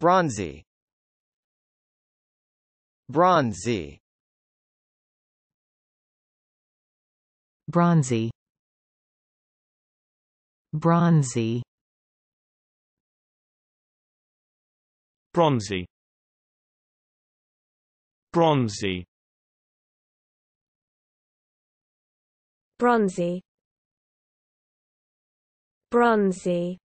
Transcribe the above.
Bronzy Bronzy Bronzy Bronzy Bronzy Bronzy Bronzy Bronzy